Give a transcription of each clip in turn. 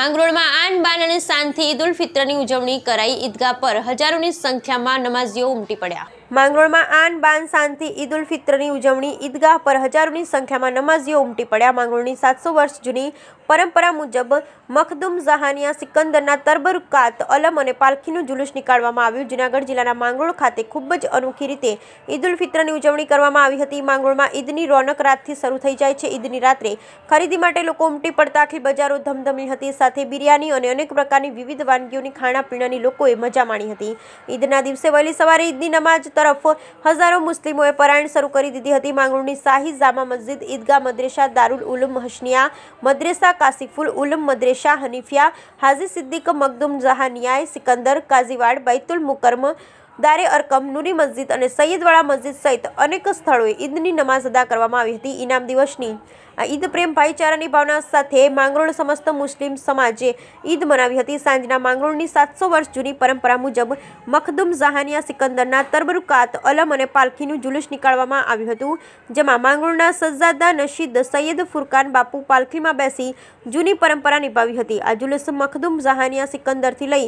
માંગરોળમાં આન બાન અને શાનથી ઈદ ઉલ ફિત્રની ઉજવણી કરાઈ ઈદગાહ પર હજારોની સંખ્યામાં નમાઝીઓ ઉમટી પડ્યા માંગરોળમાં આન બાન શાનથી ઈદ ઉલ ફિત્રની ઉજવણી ઈદગાહ પર હજારોની સંખ્યામાં નમાઝીઓ ઉમટી પડ્યા માંગરોળની સાતસો વર્ષ જૂની પરંપરા મુજબ મખદુમ જહાનિયા સિકંદરના તરબરકાત અલમ અને પાલખીનું જુલુસ નીકાળવામાં આવ્યું જૂનાગઢ જિલ્લાના માંગરોળ ખાતે ખૂબ જ અનોખી રીતે ઈદ ઉલ ફિત્રની ઉજવણી કરવામાં આવી હતી માંગરોળમાં ઈદની રોનક રાતથી શરૂ થઈ જાય છે ઈદની રાત્રે ખરીદી માટે લોકો ઉમટી પડતા આખી બજારો ધમધમી હતી સાથે બિરયાની અને અનેક પ્રકારની વિવિધ વાનગીઓની ખાણાપીણાની લોકોએ મજા માણી હતી ઈદના દિવસે વહેલી સવારે ઈદની નમાજ તરફ હજારો મુસ્લિમોએ પરાયણ શરૂ કરી દીધી હતી માંગરોળની શાહી જામા મસ્જિદ ઈદગાહ મદ્રેસા દારૂલ ઉલુમ હશનિયા મદ્રેસા કાસિફુલ ઉલમ મદ્રેસા હનીફિયા હાજી સિદ્દીક મગદુમ જહાનિયા સિકંદર કાઝીવાડ બૈતુલ મુકરમ દારે અરકમ નુરી મસ્જિદ અને સૈયદવાળા મસ્જિદ સહિત અનેક સ્થળોએ ઈદની નમાઝ અદા કરવામાં આવી હતી ઇનામ દિવસની આ ઈદ પ્રેમ ભાઈચારાની ભાવના સાથે માંગરોળ સમસ્ત મુસ્લિમ સમાજે ઈદ મનાવી હતી સાંજના માંગરોળની સાતસો વર્ષ જૂની પરંપરા મુજબ મખદુમ જહાનિયા સિકંદરના તરબરુકાત અલમ અને પાલખીનું જુલુસ નીકાળવામાં આવ્યું હતું જેમાં માંગરોળના સજ્જાદા નશીદ સૈયદ ફુરકાન બાપુ પાલખીમાં બેસી જૂની પરંપરા નિભાવી હતી આ જુલુસ મખદુમ જહાનિયા સિકંદરથી લઈ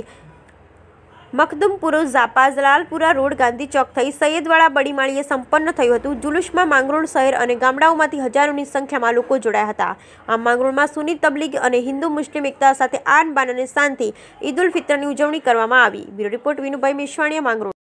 મખદુમપુરો ઝાપાઝ લાલપુરા રોડ ગાંધી ચોક થઈ સૈયદવાળા બડીમાળીએ સંપન્ન થયું હતું જુલુસમાં માંગરોળ શહેર અને ગામડાઓમાંથી હજારોની સંખ્યામાં લોકો જોડાયા હતા આ માંગરોળમાં સુની તબલીગ અને હિન્દુ મુસ્લિમ એકતા સાથે આન બાન અને શાંતિ ઈદ ઉલ ફિત્રની ઉજવણી કરવામાં આવી બ્યુરો રિપોર્ટ વિનુભાઈ મિશ્વાણીયા માંગરોળ